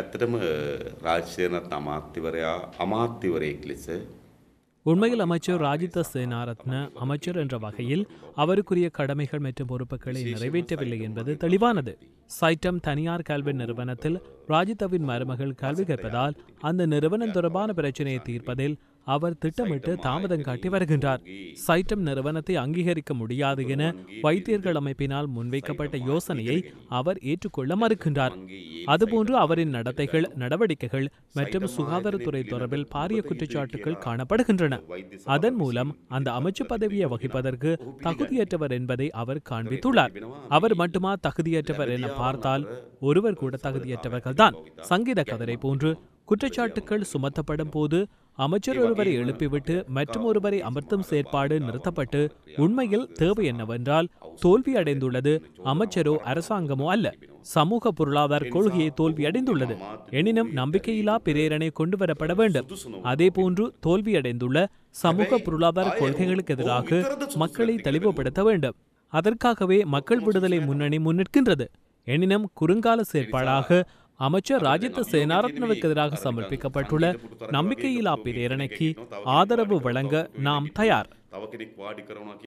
ඇත්තටම රාජ්‍යනත් අමාත්‍යවරයා අමාත්‍යවරයෙක් ලෙස உண்மையில் அமைச்சர் ராஜித சேனாரத்ன அமைச்சர் என்ற வகையில் அவருக்குரிய கடமைகள் மற்றும் பொறுப்புகளை நிறைவேற்றவில்லை என்பது தெளிவானது சைட்டம் தனியார் கல்வி நிறுவனத்தில் ராஜிதவின் மருமகள் கல்வி கற்பதால் அந்த நிறுவனம் தொடர்பான பிரச்சனையை தீர்ப்பதில் அவர் திட்டமிட்டு தாமதம் காட்டி வருகின்றார் சைட்டம் நிறுவனத்தை அங்கீகரிக்க முடியாது என வைத்தியர்கள் அமைப்பினால் முன்வைக்கப்பட்ட யோசனையை அவர் ஏற்றுக்கொள்ள மறுக்கின்றார் அதுபோன்று அவரின் நடத்தைகள் நடவடிக்கைகள் மற்றும் சுகாதாரத்துறை தொடர்பில் பாரிய குற்றச்சாட்டுகள் காணப்படுகின்றன அதன் மூலம் அந்த அமைச்சு பதவியை வகிப்பதற்கு தகுதியற்றவர் என்பதை அவர் காண்பித்துள்ளார் அவர் மட்டுமா தகுதியற்றவர் என பார்த்தால் ஒருவர் கூட தகுதியற்றவர்கள் தான் சங்கீத கதரை போன்று குற்றச்சாட்டுக்கள் சுமத்தப்படும் போது அமைச்சர் ஒருவரை எழுப்பிவிட்டு மற்றும் ஒருவரை அமர்த்தும் செயற்பாடு நிறுத்தப்பட்டு உண்மையில் தேவை என்னவென்றால் தோல்வி அடைந்துள்ளது அமைச்சரோ அரசாங்கமோ அல்ல சமூக பொருளாதார கொள்கையை தோல்வி அடைந்துள்ளது எனினும் நம்பிக்கையில்லா பிரேரணை கொண்டு வரப்பட வேண்டும் அதே போன்று தோல்வியடைந்துள்ள சமூக பொருளாதார கொள்கைகளுக்கு எதிராக மக்களை தெளிவுபடுத்த வேண்டும் அதற்காகவே மக்கள் விடுதலை முன்னணி முன்னிற்கின்றது எனினும் குறுங்கால செயற்பாடாக அமைச்சர் ராஜித்த சேனாரத்னவுக்கு எதிராக சமர்ப்பிக்கப்பட்டுள்ள நம்பிக்கையில்லா பிரேரணைக்கு ஆதரவு வழங்க நாம் தயார்